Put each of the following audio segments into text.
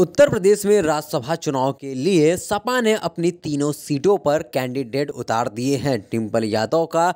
उत्तर प्रदेश में राज्यसभा चुनाव के लिए सपा ने अपनी तीनों सीटों पर कैंडिडेट उतार दिए हैं टिम्पल यादव का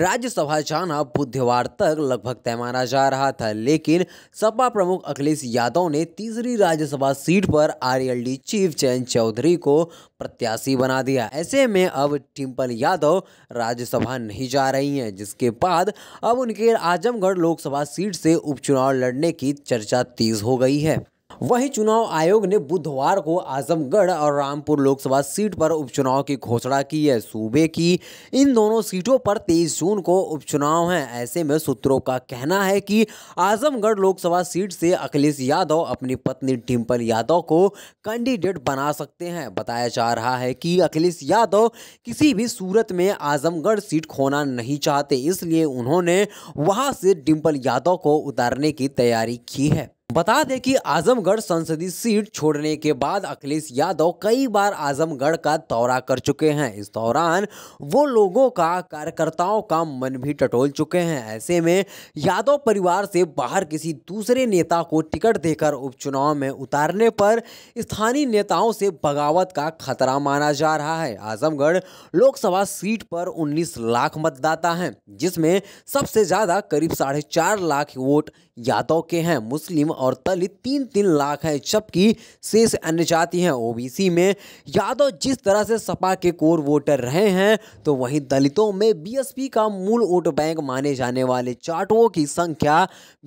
राज्यसभा जाना बुधवार तक लगभग तय माना जा रहा था लेकिन सपा प्रमुख अखिलेश यादव ने तीसरी राज्यसभा सीट पर आरएलडी चीफ जयंत चौधरी को प्रत्याशी बना दिया ऐसे में अब टिम्पल यादव राज्यसभा नहीं जा रही हैं जिसके बाद अब उनके आजमगढ़ लोकसभा सीट से उपचुनाव लड़ने की चर्चा तेज हो गई है वहीं चुनाव आयोग ने बुधवार को आजमगढ़ और रामपुर लोकसभा सीट पर उपचुनाव की घोषणा की है सूबे की इन दोनों सीटों पर 23 जून को उपचुनाव है ऐसे में सूत्रों का कहना है कि आजमगढ़ लोकसभा सीट से अखिलेश यादव अपनी पत्नी डिम्पल यादव को कैंडिडेट बना सकते हैं बताया जा रहा है कि अखिलेश यादव किसी भी सूरत में आजमगढ़ सीट खोना नहीं चाहते इसलिए उन्होंने वहां से डिम्पल यादव को उतारने की तैयारी की है बता दें कि आजमगढ़ संसदीय सीट छोड़ने के बाद अखिलेश यादव कई बार आजमगढ़ का दौरा कर चुके हैं इस दौरान वो लोगों का कार्यकर्ताओं का मन भी टटोल चुके हैं ऐसे में यादव परिवार से बाहर किसी दूसरे नेता को टिकट देकर उपचुनाव में उतारने पर स्थानीय नेताओं से बगावत का खतरा माना जा रहा है आजमगढ़ लोकसभा सीट पर उन्नीस लाख मतदाता हैं जिसमें सबसे ज़्यादा करीब साढ़े चार लाख वोट यादव के हैं मुस्लिम और और दलित तीन तीन लाख हैं जबकि शेष अन्य जाति हैं ओबीसी में यादव जिस तरह से सपा के कोर वोटर रहे हैं तो वहीं दलितों में बीएसपी का मूल वोट बैंक माने जाने वाले चाटुओं की संख्या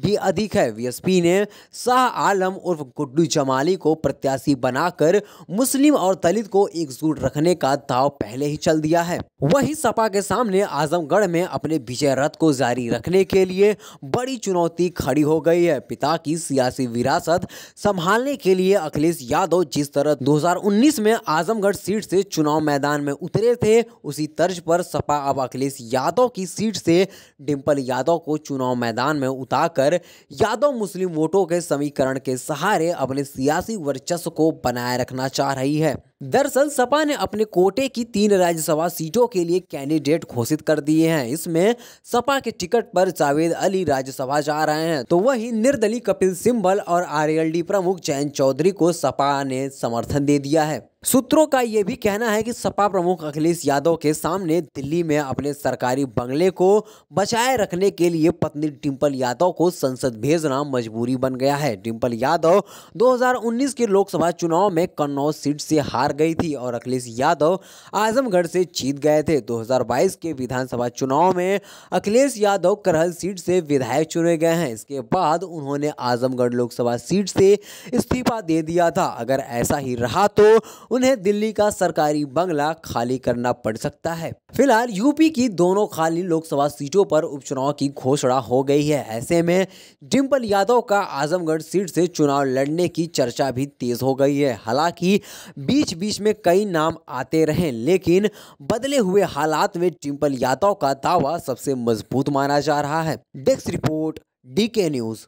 भी अधिक है बीएसपी ने शाह आलम उर्फ गुड्डू जमाली को प्रत्याशी बनाकर मुस्लिम और दलित को एकजुट रखने का दाव पहले ही चल दिया है वही सपा के सामने आजमगढ़ में अपने विजय रथ को जारी रखने के लिए बड़ी चुनौती खड़ी हो गई है पिता की सियासी विरासत संभालने के लिए अखिलेश यादव जिस तरह 2019 में आजमगढ़ सीट से चुनाव मैदान में उतरे थे उसी तर्ज पर सपा अब अखिलेश यादव की सीट से डिम्पल यादव को चुनाव मैदान में उतार यादव मुस्लिम वोटों के समीकरण के सहारे अपने सियासी वर्चस्व को बनाए रखना चाह रही है दरअसल सपा ने अपने कोटे की तीन राज्यसभा सीटों के लिए कैंडिडेट घोषित कर दिए हैं इसमें सपा के टिकट पर जावेद अली राज्यसभा जा रहे हैं तो वहीं निर्दलीय कपिल सिंबल और आरएलडी प्रमुख जयंत चौधरी को सपा ने समर्थन दे दिया है सूत्रों का ये भी कहना है कि सपा प्रमुख अखिलेश यादव के सामने दिल्ली में अपने सरकारी बंगले को बचाए रखने के लिए पत्नी डिम्पल यादव को संसद भेजना मजबूरी बन गया है डिम्पल यादव 2019 के लोकसभा चुनाव में कन्नौज सीट से हार गई थी और अखिलेश यादव आजमगढ़ से जीत गए थे 2022 के विधानसभा चुनाव में अखिलेश यादव करहल सीट से विधायक चुने गए हैं इसके बाद उन्होंने आजमगढ़ लोकसभा सीट से इस्तीफा दे दिया था अगर ऐसा ही रहा तो उन्हें दिल्ली का सरकारी बंगला खाली करना पड़ सकता है फिलहाल यूपी की दोनों खाली लोकसभा सीटों पर उपचुनाव की घोषणा हो गई है ऐसे में डिम्पल यादव का आजमगढ़ सीट से चुनाव लड़ने की चर्चा भी तेज हो गई है हालांकि बीच बीच में कई नाम आते रहे लेकिन बदले हुए हालात में डिम्पल यादव का दावा सबसे मजबूत माना जा रहा है डेस्क रिपोर्ट डीके न्यूज